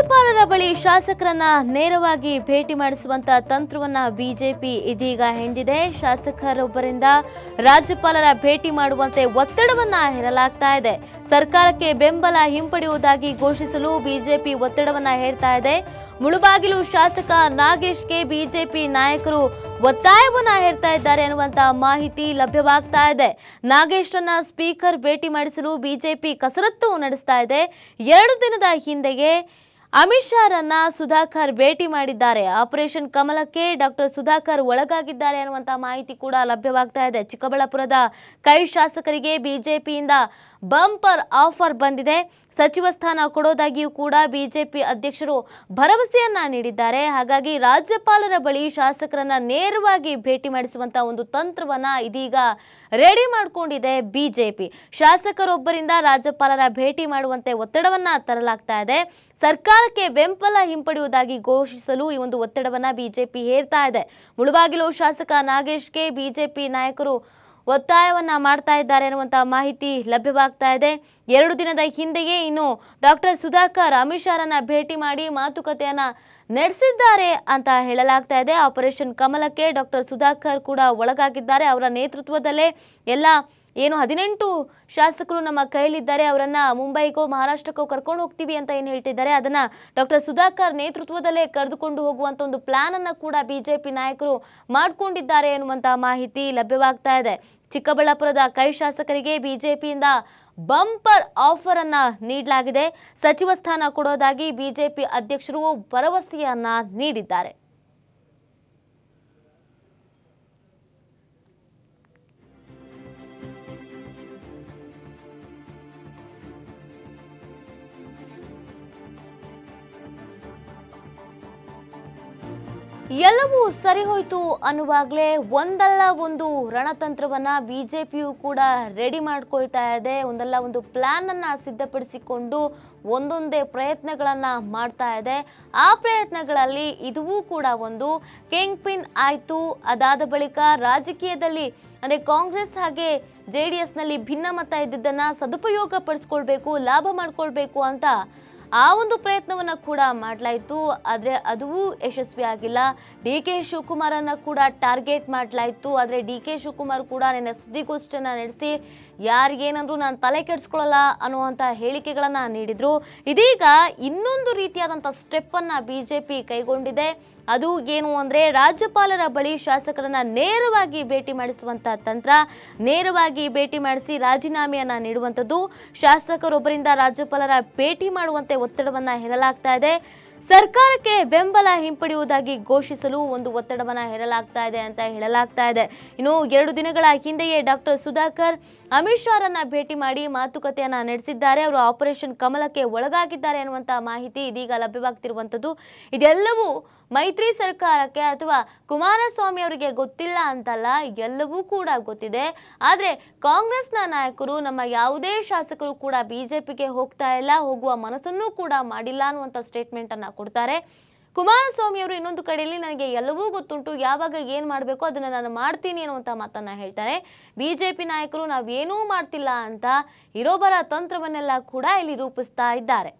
ರಾಜ್ಯಪಾಲರ ಬಳಿ ಶಾಸಕರನ್ನ ನೇರವಾಗಿ ಭೇಟಿ ಮಾಡಿಸುವಂತ ತಂತ್ರವನ್ನ ಬಿಜೆಪಿ ಇದೀಗ ಹೆಂಡಿದೆ ಶಾಸಕರೊಬ್ಬರಿಂದ ರಾಜ್ಯಪಾಲರ ಭೇಟಿ ಮಾಡುವಂತೆ ಒತ್ತಡವನ್ನ ಹೇರಲಾಗ್ತಾ ಇದೆ ಸರ್ಕಾರಕ್ಕೆ ಬೆಂಬಲ ಹಿಂಪಡೆಯುವುದಾಗಿ ಘೋಷಿಸಲು ಬಿಜೆಪಿ ಒತ್ತಡವನ್ನ ಹೇರ್ತಾ ಇದೆ ಮುಳುಬಾಗಿಲು ಶಾಸಕ ನಾಗೇಶ್ಗೆ ಬಿಜೆಪಿ ನಾಯಕರು ಒತ್ತಾಯವನ್ನ ಹೇರ್ತಾ ಇದ್ದಾರೆ ಅನ್ನುವಂತ ಮಾಹಿತಿ ಲಭ್ಯವಾಗ್ತಾ ಇದೆ ನಾಗೇಶ್ರನ್ನ ಸ್ಪೀಕರ್ ಭೇಟಿ ಮಾಡಿಸಲು ಬಿಜೆಪಿ ಕಸರತ್ತು ನಡೆಸ್ತಾ ಇದೆ ಎರಡು ದಿನದ ಹಿಂದೆಯೇ ಅಮಿತ್ ಶಾರನ್ನ ಸುಧಾಕರ್ ಭೇಟಿ ಮಾಡಿದ್ದಾರೆ ಆಪರೇಷನ್ ಕಮಲಕ್ಕೆ ಡಾಕ್ಟರ್ ಸುಧಾಕರ್ ಒಳಗಾಗಿದ್ದಾರೆ ಅನ್ನುವಂತಹ ಮಾಹಿತಿ ಕೂಡ ಲಭ್ಯವಾಗ್ತಾ ಇದೆ ಚಿಕ್ಕಬಳ್ಳಾಪುರದ ಕೈ ಶಾಸಕರಿಗೆ ಬಿಜೆಪಿಯಿಂದ ಬಂಪರ್ ಆಫರ್ ಬಂದಿದೆ ಸಚಿವ ಸ್ಥಾನ ಕೊಡೋದಾಗಿಯೂ ಕೂಡ ಬಿಜೆಪಿ ಅಧ್ಯಕ್ಷರು ಭರವಸೆಯನ್ನ ನೀಡಿದ್ದಾರೆ ಹಾಗಾಗಿ ರಾಜ್ಯಪಾಲರ ಬಳಿ ಶಾಸಕರನ್ನ ನೇರವಾಗಿ ಭೇಟಿ ಮಾಡಿಸುವಂತ ಒಂದು ತಂತ್ರವನ್ನ ಇದೀಗ ರೆಡಿ ಮಾಡಿಕೊಂಡಿದೆ ಬಿಜೆಪಿ ಶಾಸಕರೊಬ್ಬರಿಂದ ರಾಜ್ಯಪಾಲರ ಭೇಟಿ ಮಾಡುವಂತೆ ಒತ್ತಡವನ್ನ ತರಲಾಗ್ತಾ ಇದೆ ಸರ್ಕಾರಕ್ಕೆ ಬೆಂಬಲ ಹಿಂಪಡೆಯುವುದಾಗಿ ಘೋಷಿಸಲು ಈ ಒಂದು ಒತ್ತಡವನ್ನ ಬಿಜೆಪಿ ಹೇರ್ತಾ ಇದೆ ಮುಳುಬಾಗಿಲು ಶಾಸಕ ನಾಗೇಶ್ಗೆ ಬಿಜೆಪಿ ನಾಯಕರು ಒತ್ತಾಯವನ್ನು ಮಾಡ್ತಾ ಇದ್ದಾರೆ ಎನ್ನುವಂತಹ ಮಾಹಿತಿ ಲಭ್ಯವಾಗ್ತಾ ಇದೆ ಎರಡು ದಿನದ ಹಿಂದೆಯೇ ಇನ್ನು ಡಾಕ್ಟರ್ ಸುಧಾಕರ್ ಅಮಿತ್ ಶಾರನ್ನ ಭೇಟಿ ಮಾಡಿ ಮಾತುಕತೆಯನ್ನ ನಡೆಸಿದ್ದಾರೆ ಅಂತ ಹೇಳಲಾಗ್ತಾ ಇದೆ ಆಪರೇಷನ್ ಕಮಲಕ್ಕೆ ಡಾಕ್ಟರ್ ಸುಧಾಕರ್ ಕೂಡ ಒಳಗಾಗಿದ್ದಾರೆ ಅವರ ನೇತೃತ್ವದಲ್ಲೇ ಎಲ್ಲ ಏನು ಹದಿನೆಂಟು ಶಾಸಕರು ನಮ್ಮ ಕೈಯಲ್ಲಿದ್ದಾರೆ ಅವರನ್ನ ಮುಂಬೈಗೋ ಮಹಾರಾಷ್ಟ್ರಕ್ಕೋ ಕರ್ಕೊಂಡು ಹೋಗ್ತೀವಿ ಅಂತ ಏನು ಹೇಳ್ತಿದ್ದಾರೆ ಅದನ್ನ ಡಾಕ್ಟರ್ ಸುಧಾಕರ್ ನೇತೃತ್ವದಲ್ಲೇ ಕರೆದುಕೊಂಡು ಹೋಗುವಂತ ಒಂದು ಪ್ಲಾನ್ ಅನ್ನ ಕೂಡ ಬಿಜೆಪಿ ನಾಯಕರು ಮಾಡಿಕೊಂಡಿದ್ದಾರೆ ಎನ್ನುವಂತಹ ಮಾಹಿತಿ ಲಭ್ಯವಾಗ್ತಾ ಇದೆ ಚಿಕ್ಕಬಳ್ಳಾಪುರದ ಕೈ ಶಾಸಕರಿಗೆ ಬಿಜೆಪಿಯಿಂದ ಬಂಪರ್ ಆಫರ್ ಅನ್ನ ನೀಡಲಾಗಿದೆ ಸಚಿವ ಸ್ಥಾನ ಕೊಡೋದಾಗಿ ಬಿಜೆಪಿ ಅಧ್ಯಕ್ಷರು ಭರವಸೆಯನ್ನ ನೀಡಿದ್ದಾರೆ ಎಲ್ಲವೂ ಹೋಯ್ತು ಅನ್ನುವಾಗಲೇ ಒಂದಲ್ಲ ಒಂದು ರಣತಂತ್ರವನ್ನ ಬಿಜೆಪಿಯು ಕೂಡ ರೆಡಿ ಮಾಡ್ಕೊಳ್ತಾ ಇದೆ ಒಂದಲ್ಲ ಒಂದು ಪ್ಲಾನ್ ಅನ್ನ ಸಿದ್ಧಪಡಿಸಿಕೊಂಡು ಒಂದೊಂದೇ ಪ್ರಯತ್ನಗಳನ್ನ ಮಾಡ್ತಾ ಇದೆ ಆ ಪ್ರಯತ್ನಗಳಲ್ಲಿ ಇದುವೂ ಕೂಡ ಒಂದು ಕಿಂಗ್ ಪಿನ್ ಆಯಿತು ಅದಾದ ಬಳಿಕ ರಾಜಕೀಯದಲ್ಲಿ ಅಂದ್ರೆ ಕಾಂಗ್ರೆಸ್ ಹಾಗೆ ಜೆ ಡಿ ಎಸ್ನಲ್ಲಿ ಭಿನ್ನಮತ ಇದ್ದಿದ್ದನ್ನ ಸದುಪಯೋಗ ಪಡಿಸ್ಕೊಳ್ಬೇಕು ಲಾಭ ಮಾಡ್ಕೊಳ್ಬೇಕು ಅಂತ ಆ ಒಂದು ಪ್ರಯತ್ನವನ್ನು ಕೂಡ ಮಾಡಲಾಯಿತು ಆದರೆ ಅದು ಯಶಸ್ವಿ ಆಗಿಲ್ಲ ಡಿ ಕೆ ಶಿವಕುಮಾರನ್ನು ಕೂಡ ಟಾರ್ಗೆಟ್ ಮಾಡಲಾಯಿತು ಆದರೆ ಡಿ ಕೆ ಶಿವಕುಮಾರ್ ಕೂಡ ನಿನ್ನೆ ಸುದ್ದಿಗೋಷ್ಠಿಯನ್ನು ನಡೆಸಿ ಯಾರಿಗೇನಂದ್ರು ನಾನು ತಲೆ ಕೆಡಿಸ್ಕೊಳ್ಳಲ್ಲ ಅನ್ನುವಂಥ ಹೇಳಿಕೆಗಳನ್ನು ನೀಡಿದರು ಇದೀಗ ಇನ್ನೊಂದು ರೀತಿಯಾದಂಥ ಸ್ಟೆಪ್ಪನ್ನು ಬಿ ಜೆ ಪಿ ಕೈಗೊಂಡಿದೆ ಅದು ಏನು ಅಂದರೆ ರಾಜ್ಯಪಾಲರ ಬಳಿ ಶಾಸಕರನ್ನ ನೇರವಾಗಿ ಭೇಟಿ ಮಾಡಿಸುವಂಥ ತಂತ್ರ ನೇರವಾಗಿ ಭೇಟಿ ಮಾಡಿಸಿ ರಾಜೀನಾಮೆಯನ್ನು ನೀಡುವಂಥದ್ದು ಶಾಸಕರೊಬ್ಬರಿಂದ ರಾಜ್ಯಪಾಲರ ಭೇಟಿ ಮಾಡುವಂತೆ ಒತ್ತಡವನ್ನು ಹೇರಲಾಗ್ತಾ ಇದೆ ಸರ್ಕಾರಕ್ಕೆ ಬೆಂಬಲ ಹಿಂಪಡೆಯುವುದಾಗಿ ಘೋಷಿಸಲು ಒಂದು ಒತ್ತಡವನ್ನು ಹೇರಲಾಗ್ತಾ ಇದೆ ಅಂತ ಹೇಳಲಾಗ್ತಾ ಇದೆ ಇನ್ನು ಎರಡು ದಿನಗಳ ಹಿಂದೆಯೇ ಡಾಕ್ಟರ್ ಸುಧಾಕರ್ ಅಮಿತ್ ಶಾರನ್ನ ಭೇಟಿ ಮಾಡಿ ಮಾತುಕತೆಯನ್ನ ನಡೆಸಿದ್ದಾರೆ ಅವರು ಆಪರೇಷನ್ ಕಮಲಕ್ಕೆ ಒಳಗಾಗಿದ್ದಾರೆ ಎನ್ನುವಂತಹ ಮಾಹಿತಿ ಇದೀಗ ಲಭ್ಯವಾಗ್ತಿರುವಂಥದ್ದು ಇದೆಲ್ಲವೂ ಮೈತ್ರಿ ಸರ್ಕಾರಕ್ಕೆ ಅಥವಾ ಕುಮಾರಸ್ವಾಮಿ ಅವರಿಗೆ ಗೊತ್ತಿಲ್ಲ ಅಂತಲ್ಲ ಎಲ್ಲವೂ ಕೂಡ ಗೊತ್ತಿದೆ ಆದರೆ ಕಾಂಗ್ರೆಸ್ನ ನಾಯಕರು ನಮ್ಮ ಯಾವುದೇ ಶಾಸಕರು ಕೂಡ ಬಿಜೆಪಿಗೆ ಹೋಗ್ತಾ ಇಲ್ಲ ಹೋಗುವ ಮನಸ್ಸನ್ನು ಕೂಡ ಮಾಡಿಲ್ಲ ಅನ್ನುವಂಥ ಸ್ಟೇಟ್ಮೆಂಟ್ ಅನ್ನ ಕೊಡ್ತಾರೆ ಕುಮಾರಸ್ವಾಮಿ ಅವರು ಇನ್ನೊಂದು ಕಡೆಯಲ್ಲಿ ನನಗೆ ಎಲ್ಲವೂ ಗೊತ್ತುಂಟು ಯಾವಾಗ ಏನು ಮಾಡಬೇಕು ಅದನ್ನ ನಾನು ಮಾಡ್ತೀನಿ ಅನ್ನುವಂತ ಮಾತನ್ನ ಹೇಳ್ತಾರೆ ಬಿ ಜೆ ಪಿ ನಾಯಕರು ನಾವೇನೂ ಮಾಡ್ತಿಲ್ಲ ಅಂತ ಇರೋಬರ ತಂತ್ರವನ್ನೆಲ್ಲ ಕೂಡ ಇಲ್ಲಿ ರೂಪಿಸ್ತಾ ಇದ್ದಾರೆ